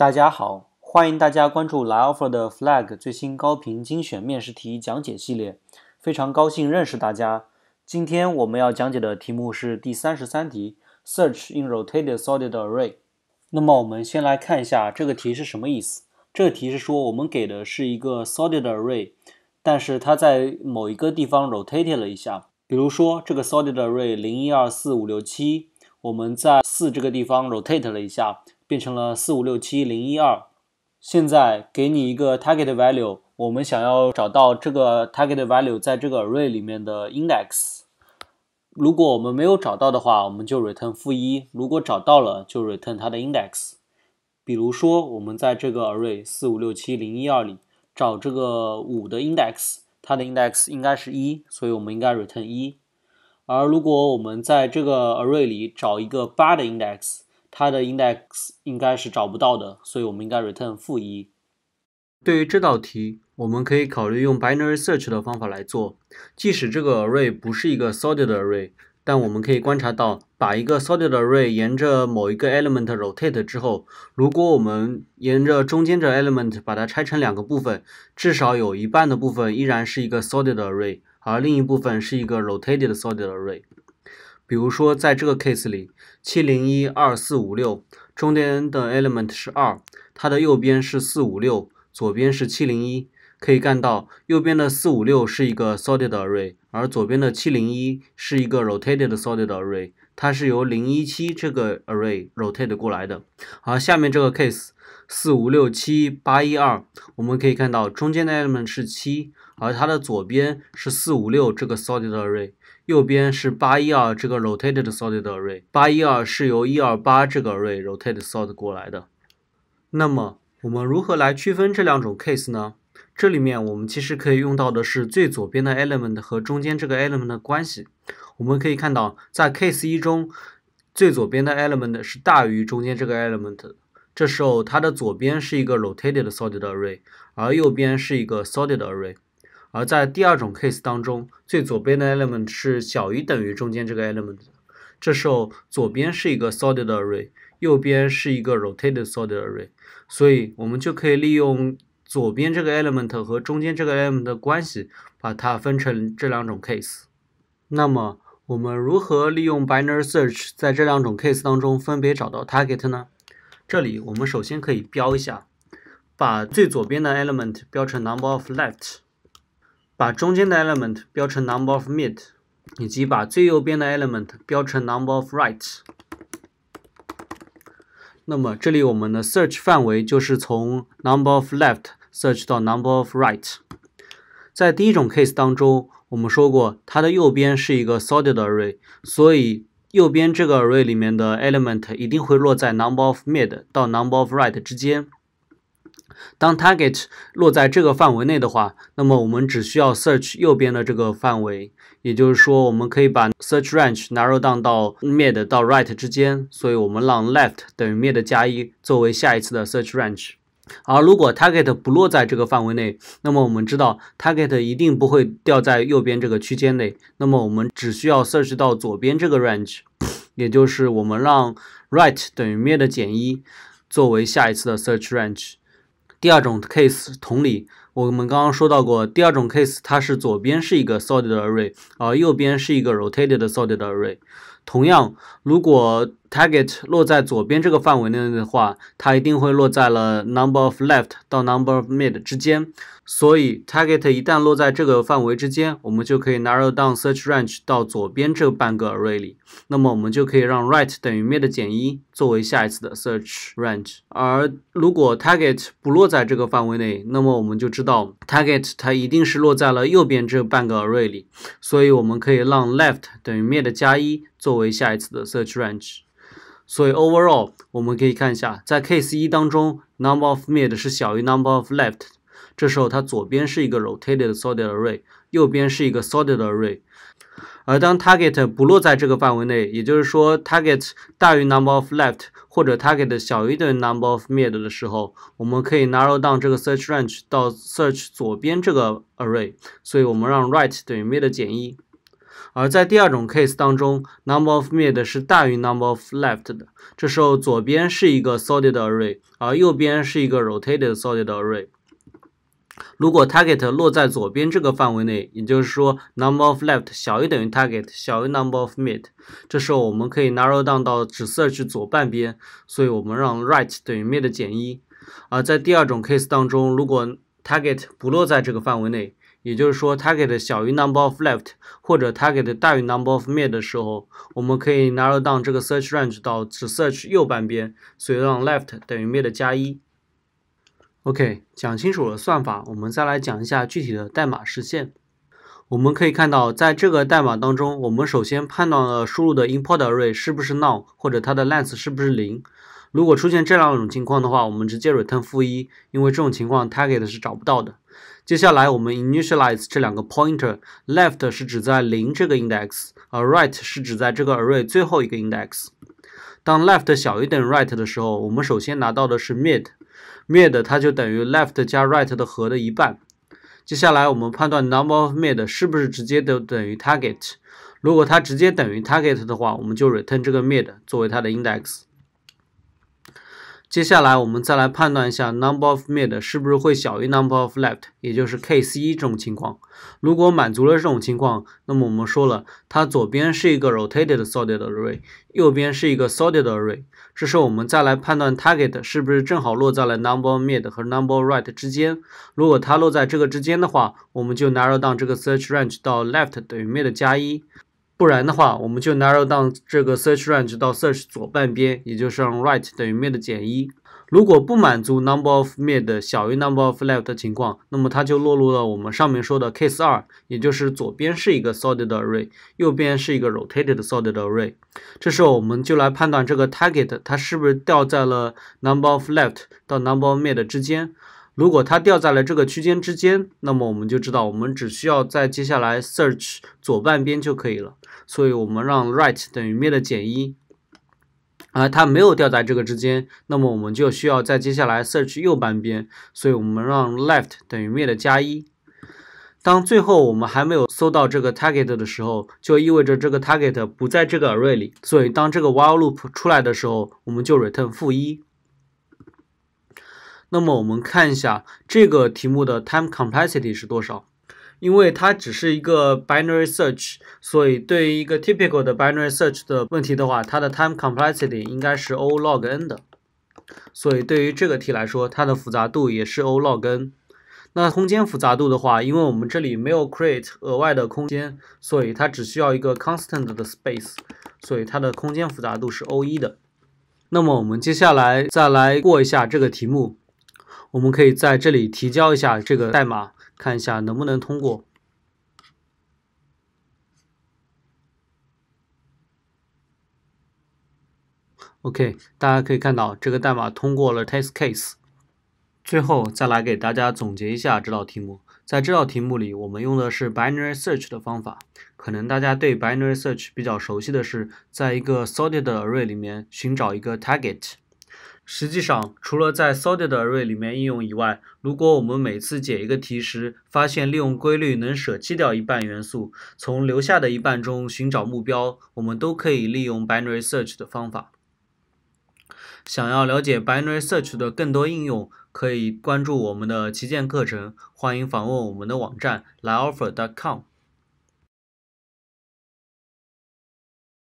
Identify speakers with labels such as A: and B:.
A: 大家好，欢迎大家关注来 Offer 的 Flag 最新高频精选面试题讲解系列，非常高兴认识大家。今天我们要讲解的题目是第三十三题：Search in Rotated s o l i d Array。那么我们先来看一下这个题是什么意思。这个题是说我们给的是一个 s o l i d array，但是它在某一个地方 rotated 了一下。比如说这个 s o l i d array 零一二四五六七，我们在四这个地方 rotate 了一下。变成了四五六七零一二。现在给你一个 target value，我们想要找到这个 target value 在这个 array 里面的 index。如果我们没有找到的话，我们就 return 负一；如果找到了，就 return 它的 index。比如说，我们在这个 array 四五六七零一二里找这个五的 index，它的 index 应该是一，所以我们应该 return 一。而如果我们在这个 array 里找一个八的 index，它的 index 应该是找不到的，所以我们应该 return 负一。对于这道题，我们可以考虑用 binary search 的方法来做，即使这个 array 不是一个 solid array。但我们可以观察到，把一个 solid array 沿着某一个 element rotate 之后，如果我们沿着中间这 element 把它拆成两个部分，至少有一半的部分依然是一个 solid array 而另一部分是一个 rotated solid array。比如说，在这个 case 里，七零一二四五六中间的 element 是二，它的右边是四五六，左边是七零一。可以看到，右边的四五六是一个 sorted array，而左边的七零一是一个 rotated sorted array，它是由零一七这个 array r o t a t e 过来的。好，下面这个 case。四五六七八一二，我们可以看到中间的 element 是七，而它的左边是四五六这个 sorted array，右边是八一二这个 rotated sorted array。八一二是由一二八这个 array rotated sort 过来的。那么我们如何来区分这两种 case 呢？这里面我们其实可以用到的是最左边的 element 和中间这个 element 的关系。我们可以看到，在 case 一中，最左边的 element 是大于中间这个 element。这时候，它的左边是一个 rotated sorted array，而右边是一个 sorted array。而在第二种 case 当中，最左边的 element 是小于等于中间这个 element，这时候左边是一个 sorted array，右边是一个 rotated sorted array。所以，我们就可以利用左边这个 element 和中间这个 element 的关系，把它分成这两种 case。那么，我们如何利用 binary search 在这两种 case 当中分别找到 target 呢？这里我们首先可以标一下，把最左边的 element 标成 number of left，把中间的 element 标成 number of mid，以及把最右边的 element 标成 number of right。那么这里我们的 search 范围就是从 number of left search 到 number of right。在第一种 case 当中，我们说过它的右边是一个 s o l i d array，所以右边这个 array 里面的 element 一定会落在 number of mid 到 number of right 之间。当 target 落在这个范围内的话，那么我们只需要 search 右边的这个范围。也就是说，我们可以把 search range 纳入到 mid 到 right 之间。所以我们让 left 等于 mid 加一作为下一次的 search range。而如果 target 不落在这个范围内，那么我们知道 target 一定不会掉在右边这个区间内。那么我们只需要 search 到左边这个 range，也就是我们让 right 等于 mid 减一作为下一次的 search range。第二种 case 同理，我们刚刚说到过，第二种 case 它是左边是一个 sorted array，而右边是一个 rotated sorted array。同样，如果 Target 落在左边这个范围内的话，它一定会落在了 number of left 到 number of mid 之间，所以 Target 一旦落在这个范围之间，我们就可以 narrow down search range 到左边这半个 array 里，那么我们就可以让 right 等于 mid 减一作为下一次的 search range，而如果 Target 不落在这个范围内，那么我们就知道 Target 它一定是落在了右边这半个 array 里，所以我们可以让 left 等于 mid 加一作为下一次的 search range。所以 overall 我们可以看一下，在 case 一当中，number of mid 是小于 number of left，这时候它左边是一个 rotated sorted array，右边是一个 sorted array。而当 target 不落在这个范围内，也就是说 target 大于 number of left，或者 target 小于等于 number of mid 的时候，我们可以 narrow down 这个 search range 到 search 左边这个 array，所以我们让 right 等于 mid 减一。而在第二种 case 当中，number of mid 是大于 number of left 的，这时候左边是一个 s o l i d array，而右边是一个 rotated s o l i d array。如果 target 落在左边这个范围内，也就是说 number of left 小于等于 target 小于 number of mid，这时候我们可以 narrow down 到只 search 左半边，所以我们让 right 等于 mid 减一。而在第二种 case 当中，如果 target 不落在这个范围内，也就是说，target 小于 number of left，或者 target 大于 number of mid 的时候，我们可以 narrow down 这个 search range 到只 search 右半边，所以让 left 等于 mid 加一。OK，讲清楚了算法，我们再来讲一下具体的代码实现。我们可以看到，在这个代码当中，我们首先判断了输入的 input array 是不是 null，或者它的 length 是不是零。如果出现这两种情况的话，我们直接 return 负一，因为这种情况 target 是找不到的。接下来我们 initialize 这两个 pointer，left 是指在零这个 index，而 right 是指在这个 array 最后一个 index。当 left 小于等于 right 的时候，我们首先拿到的是 mid，mid 它就等于 left 加 right 的和的一半。接下来我们判断 number of mid 是不是直接都等于 target，如果它直接等于 target 的话，我们就 return 这个 mid 作为它的 index。接下来我们再来判断一下 number of mid 是不是会小于 number of left，也就是 k c 一这种情况。如果满足了这种情况，那么我们说了，它左边是一个 rotated s o l i d array，右边是一个 s o l i d array。这时候我们再来判断 target 是不是正好落在了 number mid 和 number right 之间。如果它落在这个之间的话，我们就 narrow down 这个 search range 到 left 等于 mid 加一。不然的话，我们就 narrow down 这个 search range 到 search 左半边，也就是 right 等于 mid 减一。如果不满足 number of mid 小于 number of left 的情况，那么它就落入了我们上面说的 case 二，也就是左边是一个 s o l i d array，右边是一个 rotated s o l i d array。这时候我们就来判断这个 target 它是不是掉在了 number of left 到 number of mid 之间。如果它掉在了这个区间之间，那么我们就知道，我们只需要在接下来 search 左半边就可以了。所以，我们让 right 等于 mid 减一。而它没有掉在这个之间，那么我们就需要在接下来 search 右半边。所以，我们让 left 等于 mid 加一。当最后我们还没有搜到这个 target 的时候，就意味着这个 target 不在这个 array 里。所以，当这个 while loop 出来的时候，我们就 return 负一。那么我们看一下这个题目的 time complexity 是多少，因为它只是一个 binary search，所以对于一个 typical 的 binary search 的问题的话，它的 time complexity 应该是 O log n 的。所以对于这个题来说，它的复杂度也是 O log n。那空间复杂度的话，因为我们这里没有 create 额外的空间，所以它只需要一个 constant 的 space，所以它的空间复杂度是 O 1的。那么我们接下来再来过一下这个题目。我们可以在这里提交一下这个代码，看一下能不能通过。OK，大家可以看到这个代码通过了 test case。最后再来给大家总结一下这道题目，在这道题目里，我们用的是 binary search 的方法。可能大家对 binary search 比较熟悉的是，在一个 sorted array 里面寻找一个 target。实际上，除了在 s o l i d array 里面应用以外，如果我们每次解一个题时发现利用规律能舍弃掉一半元素，从留下的一半中寻找目标，我们都可以利用 binary search 的方法。想要了解 binary search 的更多应用，可以关注我们的旗舰课程，欢迎访问我们的网站 l o f f e r c o m